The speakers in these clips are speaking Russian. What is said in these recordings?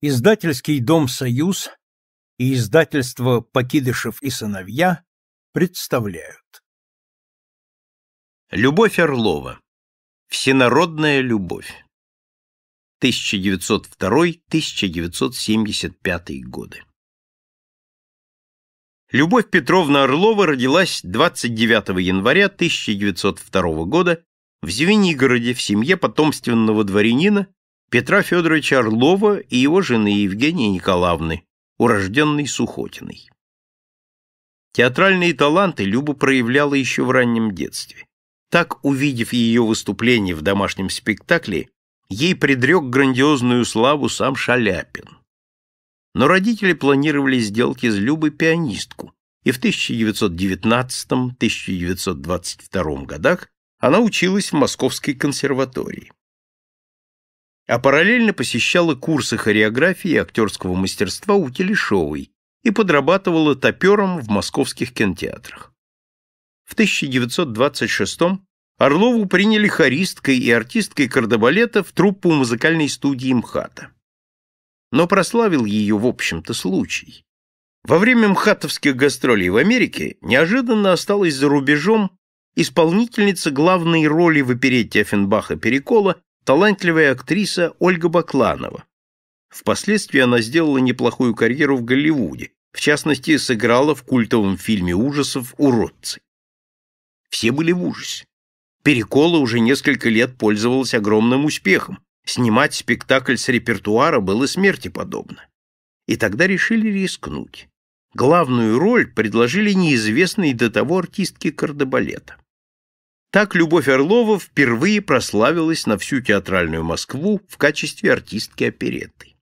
Издательский дом «Союз» и издательство «Покидышев и сыновья» представляют. Любовь Орлова. Всенародная любовь. 1902-1975 годы. Любовь Петровна Орлова родилась 29 января 1902 года в Звенигороде в семье потомственного дворянина Петра Федоровича Орлова и его жены Евгении Николаевны, урожденной Сухотиной. Театральные таланты Люба проявляла еще в раннем детстве. Так, увидев ее выступление в домашнем спектакле, ей предрек грандиозную славу сам Шаляпин. Но родители планировали сделать из Любы пианистку, и в 1919-1922 годах она училась в Московской консерватории а параллельно посещала курсы хореографии и актерского мастерства у Телешовой и подрабатывала топером в московских кинотеатрах. В 1926-м Орлову приняли хористкой и артисткой кардебалета в труппу музыкальной студии МХАТа. Но прославил ее, в общем-то, случай. Во время мхатовских гастролей в Америке неожиданно осталась за рубежом исполнительница главной роли в оперетте Оффенбаха «Перекола» талантливая актриса Ольга Бакланова. Впоследствии она сделала неплохую карьеру в Голливуде, в частности, сыграла в культовом фильме ужасов «Уродцы». Все были в ужасе. Перекола уже несколько лет пользовалась огромным успехом. Снимать спектакль с репертуара было смерти подобно. И тогда решили рискнуть. Главную роль предложили неизвестной до того артистке кардебалета. Так Любовь Орлова впервые прославилась на всю театральную Москву в качестве артистки оперетты.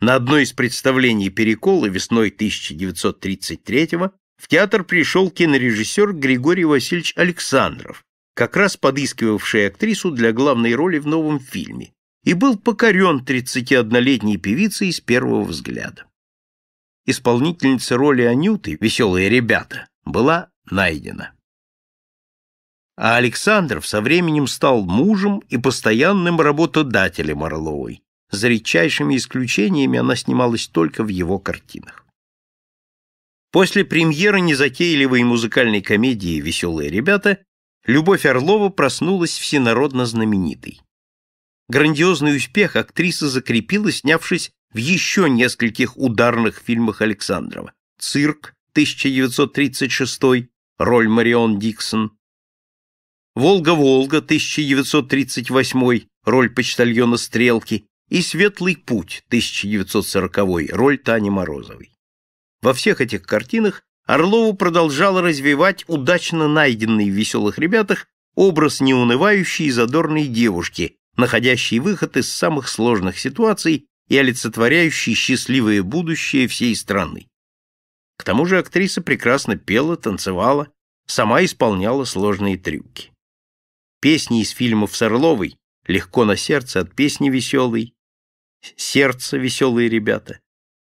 На одно из представлений «Перекола» весной 1933-го в театр пришел кинорежиссер Григорий Васильевич Александров, как раз подыскивавший актрису для главной роли в новом фильме, и был покорен 31-летней певицей с первого взгляда. Исполнительница роли Анюты «Веселые ребята» была найдена а Александров со временем стал мужем и постоянным работодателем Орловой. За редчайшими исключениями она снималась только в его картинах. После премьеры незатейливой музыкальной комедии «Веселые ребята» Любовь Орлова проснулась всенародно знаменитой. Грандиозный успех актриса закрепила, снявшись в еще нескольких ударных фильмах Александрова «Цирк» 1936, роль Марион Диксон, «Волга-Волга» 1938, роль почтальона Стрелки, и «Светлый путь» 1940, роль Тани Морозовой. Во всех этих картинах Орлова продолжала развивать удачно найденный в «Веселых ребятах» образ неунывающей и задорной девушки, находящей выход из самых сложных ситуаций и олицетворяющей счастливое будущее всей страны. К тому же актриса прекрасно пела, танцевала, сама исполняла сложные трюки песни из фильмов Сорловой «Легко на сердце» от песни веселой, «Сердце веселые ребята».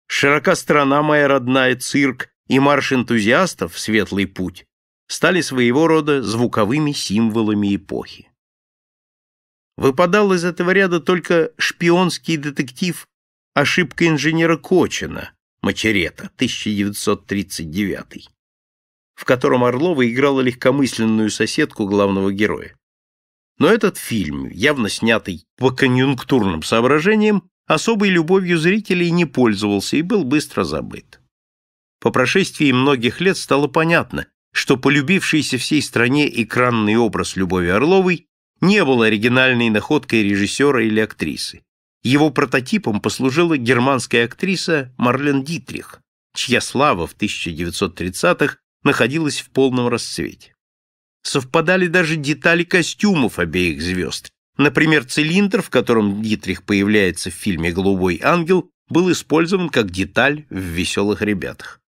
«Широка страна моя родная», «Цирк» и «Марш энтузиастов. Светлый путь» стали своего рода звуковыми символами эпохи. Выпадал из этого ряда только шпионский детектив «Ошибка инженера Кочина» Мачерета, 1939 в котором Орлова играла легкомысленную соседку главного героя. Но этот фильм, явно снятый по конъюнктурным соображениям, особой любовью зрителей не пользовался и был быстро забыт. По прошествии многих лет стало понятно, что полюбившийся всей стране экранный образ Любови Орловой не был оригинальной находкой режиссера или актрисы. Его прототипом послужила германская актриса Марлен Дитрих, чья слава в 1930-х находилась в полном расцвете совпадали даже детали костюмов обеих звезд. Например, цилиндр, в котором Дитрих появляется в фильме «Голубой ангел», был использован как деталь в «Веселых ребятах».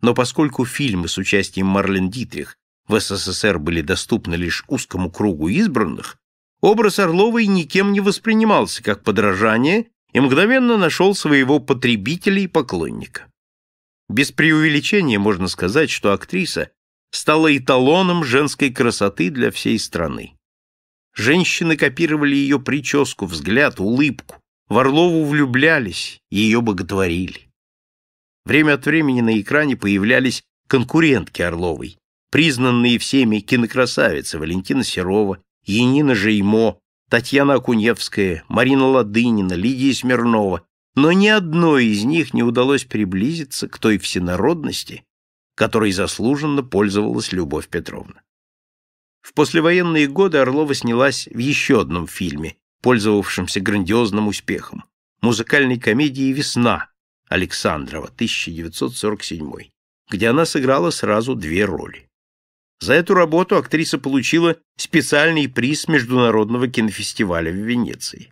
Но поскольку фильмы с участием Марлен Дитрих в СССР были доступны лишь узкому кругу избранных, образ Орловой никем не воспринимался как подражание и мгновенно нашел своего потребителя и поклонника. Без преувеличения можно сказать, что актриса стала эталоном женской красоты для всей страны. Женщины копировали ее прическу, взгляд, улыбку. В Орлову влюблялись, ее боготворили. Время от времени на экране появлялись конкурентки Орловой, признанные всеми кинокрасавицы Валентина Серова, Енина Жеймо, Татьяна Акуневская, Марина Ладынина, Лидия Смирнова, но ни одной из них не удалось приблизиться к той всенародности, которой заслуженно пользовалась Любовь Петровна. В послевоенные годы Орлова снялась в еще одном фильме, пользовавшемся грандиозным успехом – музыкальной комедии «Весна» Александрова, 1947, где она сыграла сразу две роли. За эту работу актриса получила специальный приз Международного кинофестиваля в Венеции.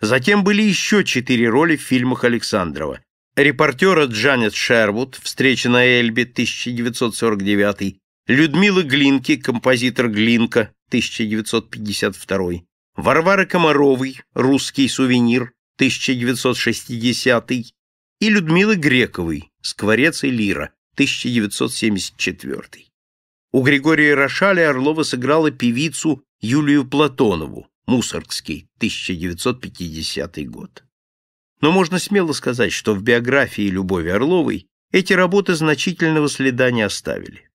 Затем были еще четыре роли в фильмах Александрова репортера Джанет Шервуд, встреча на Эльбе, 1949, Людмила Глинки, композитор Глинка, 1952, Варвара Комаровой, русский сувенир, 1960 и Людмилы Грековой, скворец и лира, 1974 У Григория Рошаля Орлова сыграла певицу Юлию Платонову, Мусоргский, 1950 год но можно смело сказать, что в биографии Любови Орловой эти работы значительного следа не оставили.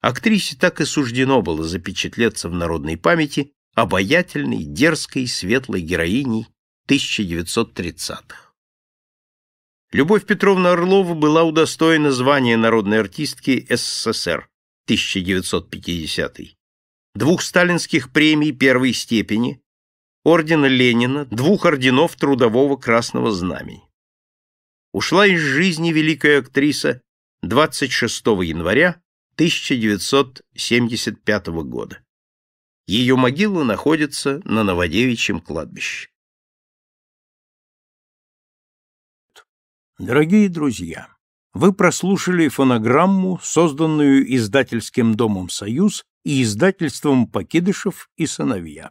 Актрисе так и суждено было запечатлеться в народной памяти обаятельной, дерзкой, светлой героиней 1930-х. Любовь Петровна Орлова была удостоена звания народной артистки СССР 1950 й двух сталинских премий первой степени, ордена Ленина, двух орденов Трудового Красного Знамени. Ушла из жизни великая актриса 26 января 1975 года. Ее могила находится на Новодевичьем кладбище. Дорогие друзья, вы прослушали фонограмму, созданную издательским домом «Союз» и издательством «Покидышев и сыновья»